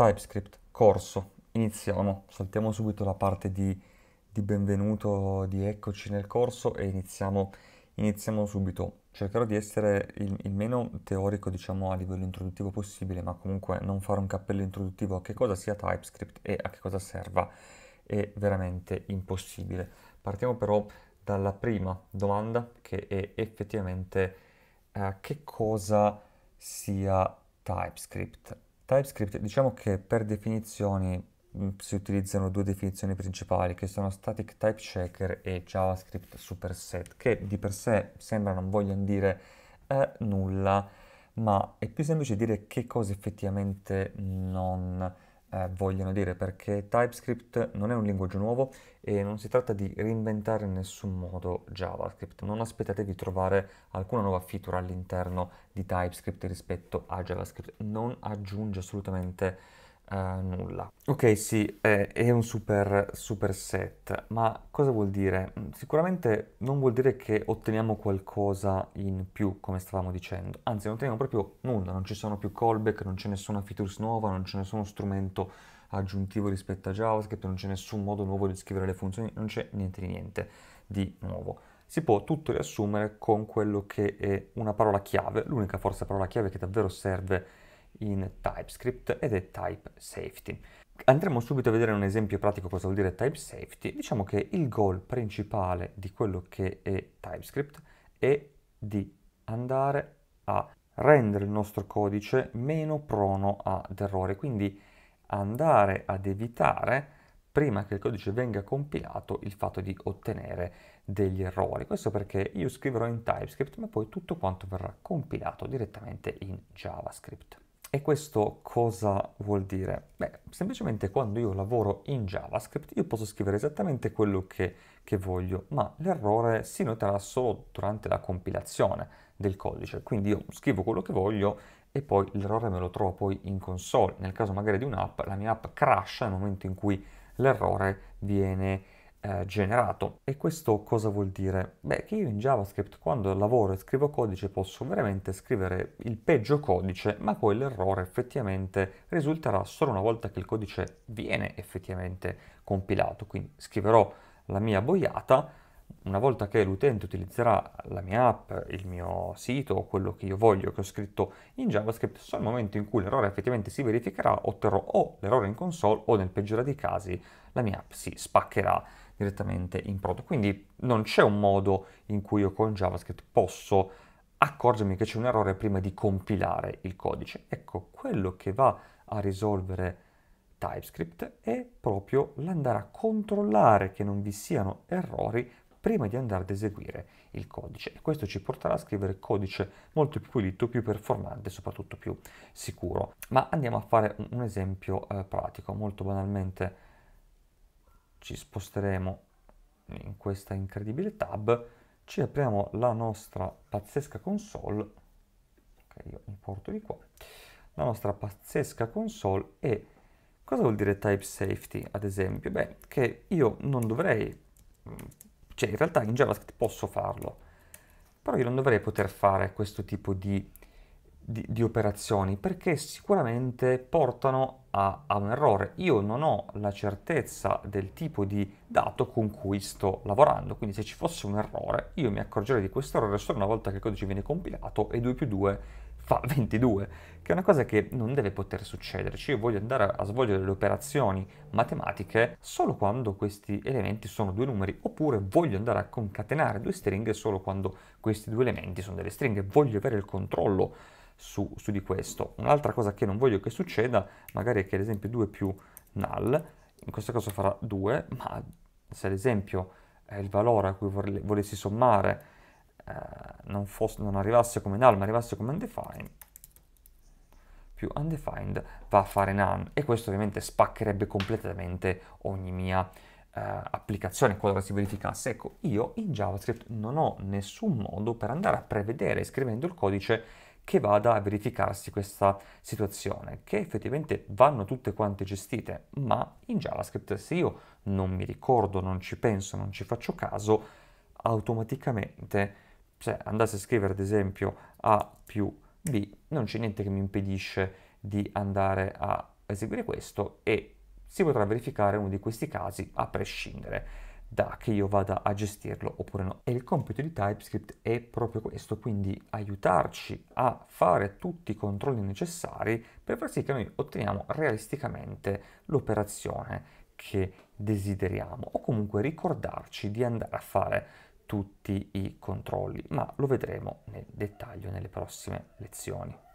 TypeScript, corso, iniziamo, saltiamo subito la parte di, di benvenuto, di eccoci nel corso e iniziamo, iniziamo subito. Cercherò di essere il, il, meno teorico, diciamo, a livello introduttivo possibile, ma comunque non fare un cappello introduttivo a che cosa sia TypeScript e a che cosa serva è veramente impossibile. Partiamo però dalla prima domanda che è effettivamente eh, che cosa sia TypeScript. TypeScript diciamo che per definizioni mm, si utilizzano due definizioni principali che sono static type checker e JavaScript superset che di per sé sembra non vogliano dire eh, nulla ma è più semplice dire che cosa effettivamente non eh, vogliono dire perché TypeScript non è un linguaggio nuovo e non si tratta di reinventare in nessun modo JavaScript. Non aspettatevi di trovare alcuna nuova feature all'interno di TypeScript rispetto a JavaScript. Non aggiunge assolutamente Uh, nulla. Ok, sì, è, è, un super, super set, ma cosa vuol dire? Mm, sicuramente non vuol dire che otteniamo qualcosa in più, come stavamo dicendo, anzi non otteniamo proprio nulla, non ci sono più callback, non c'è nessuna features nuova, non c'è nessuno strumento aggiuntivo rispetto a JavaScript, non c'è nessun modo nuovo di scrivere le funzioni, non c'è niente di niente di nuovo. Si può tutto riassumere con quello che è una parola chiave, l'unica forse parola chiave che davvero serve in TypeScript ed è Type Safety. Andremo subito a vedere un esempio pratico cosa vuol dire Type Safety. Diciamo che il goal principale di quello che è TypeScript è di andare a rendere il nostro codice meno prono ad errore, quindi andare ad evitare prima che il codice venga compilato il fatto di ottenere degli errori. Questo perché io scriverò in TypeScript ma poi tutto quanto verrà compilato direttamente in JavaScript. E questo cosa vuol dire? Beh, semplicemente quando io lavoro in JavaScript io posso scrivere esattamente quello che, che voglio, ma l'errore si noterà solo durante la compilazione del codice. Quindi io scrivo quello che voglio e poi l'errore me lo trovo poi in console. Nel caso magari di un'app, la mia app crasha nel momento in cui l'errore viene eh, generato. E questo cosa vuol dire? Beh, che io in JavaScript quando lavoro e scrivo codice posso veramente scrivere il peggio codice, ma poi l'errore effettivamente risulterà solo una volta che il codice viene effettivamente compilato. Quindi scriverò la mia boiata, una volta che l'utente utilizzerà la mia app, il mio sito o quello che io voglio che ho scritto in JavaScript, solo nel momento in cui l'errore effettivamente si verificherà, otterrò o l'errore in console o nel peggiore dei casi la mia app si spaccherà direttamente in prodotto. Quindi non c'è un modo in cui io con JavaScript posso accorgermi che c'è un errore prima di compilare il codice. Ecco, quello che va a risolvere TypeScript è proprio l'andare a controllare che non vi siano errori prima di andare ad eseguire il codice e questo ci porterà a scrivere codice molto più pulito, più performante, soprattutto più sicuro. Ma andiamo a fare un esempio eh, pratico, molto banalmente ci sposteremo in questa incredibile tab, ci apriamo la nostra pazzesca console, ok, io importo di qua, la nostra pazzesca console e cosa vuol dire type safety ad esempio? Beh, che io non dovrei, cioè in realtà in JavaScript posso farlo, però io non dovrei poter fare questo tipo di di, di operazioni perché sicuramente portano a, a un errore. Io non ho la certezza del tipo di dato con cui sto lavorando, quindi se ci fosse un errore io mi accorgerei di questo errore solo una volta che il codice viene compilato e 2 più 2 fa 22, che è una cosa che non deve poter succederci. Io voglio andare a svolgere le operazioni matematiche solo quando questi elementi sono due numeri, oppure voglio andare a concatenare due stringhe solo quando questi due elementi sono delle stringhe. Voglio avere il controllo su, su di questo. Un'altra cosa che non voglio che succeda, magari è che ad esempio 2 più null, in questo caso farà 2, ma se ad esempio il valore a cui volessi sommare eh, non, fosse, non arrivasse come null, ma arrivasse come undefined, più undefined va a fare none e questo ovviamente spaccherebbe completamente ogni mia eh, applicazione qualora si verificasse. Ecco, io in JavaScript non ho nessun modo per andare a prevedere scrivendo il codice che vada a verificarsi questa situazione, che effettivamente vanno tutte quante gestite, ma in JavaScript se io non mi ricordo, non ci penso, non ci faccio caso, automaticamente se andassi a scrivere ad esempio A più B, non c'è niente che mi impedisce di andare a eseguire questo e si potrà verificare uno di questi casi a prescindere da che io vada a gestirlo oppure no. E il compito di TypeScript è proprio questo, quindi aiutarci a fare tutti i controlli necessari per far sì che noi otteniamo realisticamente l'operazione che desideriamo o comunque ricordarci di andare a fare tutti i controlli, ma lo vedremo nel dettaglio nelle prossime lezioni.